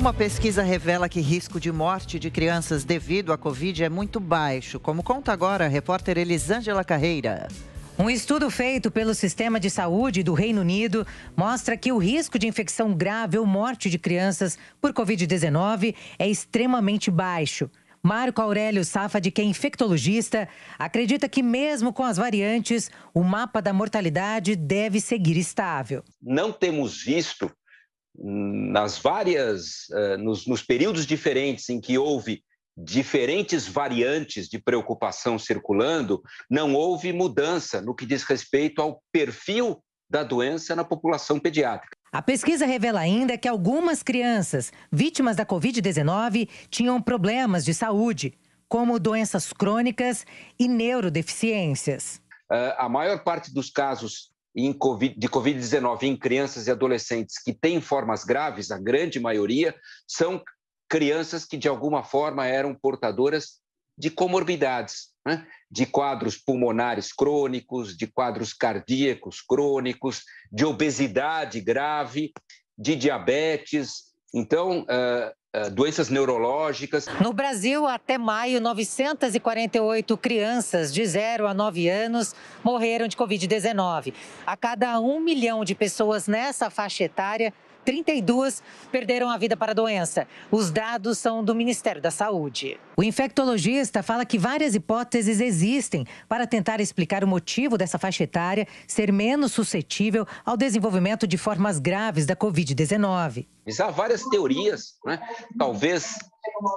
Uma pesquisa revela que risco de morte de crianças devido à Covid é muito baixo, como conta agora a repórter Elisângela Carreira. Um estudo feito pelo Sistema de Saúde do Reino Unido mostra que o risco de infecção grave ou morte de crianças por Covid-19 é extremamente baixo. Marco Aurélio Safad, que é infectologista, acredita que, mesmo com as variantes, o mapa da mortalidade deve seguir estável. Não temos visto nas várias, eh, nos, nos períodos diferentes em que houve diferentes variantes de preocupação circulando, não houve mudança no que diz respeito ao perfil da doença na população pediátrica. A pesquisa revela ainda que algumas crianças vítimas da Covid-19 tinham problemas de saúde, como doenças crônicas e neurodeficiências. Eh, a maior parte dos casos COVID, de Covid-19 em crianças e adolescentes que têm formas graves, a grande maioria, são crianças que de alguma forma eram portadoras de comorbidades, né? de quadros pulmonares crônicos, de quadros cardíacos crônicos, de obesidade grave, de diabetes, então, uh, uh, doenças neurológicas. No Brasil, até maio, 948 crianças de 0 a 9 anos morreram de Covid-19. A cada um milhão de pessoas nessa faixa etária, 32 perderam a vida para a doença. Os dados são do Ministério da Saúde. O infectologista fala que várias hipóteses existem para tentar explicar o motivo dessa faixa etária ser menos suscetível ao desenvolvimento de formas graves da Covid-19. Há várias teorias, né? talvez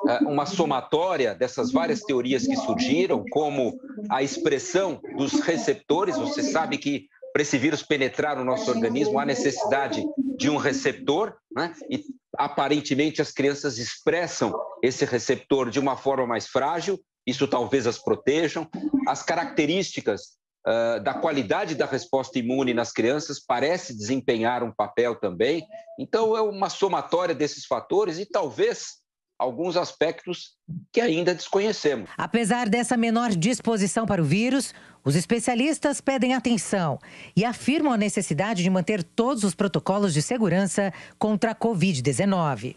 eh, uma somatória dessas várias teorias que surgiram, como a expressão dos receptores. Você sabe que para esse vírus penetrar no nosso organismo há necessidade de um receptor, né? e aparentemente as crianças expressam esse receptor de uma forma mais frágil, isso talvez as protejam. As características uh, da qualidade da resposta imune nas crianças parece desempenhar um papel também. Então, é uma somatória desses fatores e talvez alguns aspectos que ainda desconhecemos. Apesar dessa menor disposição para o vírus, os especialistas pedem atenção e afirmam a necessidade de manter todos os protocolos de segurança contra a Covid-19.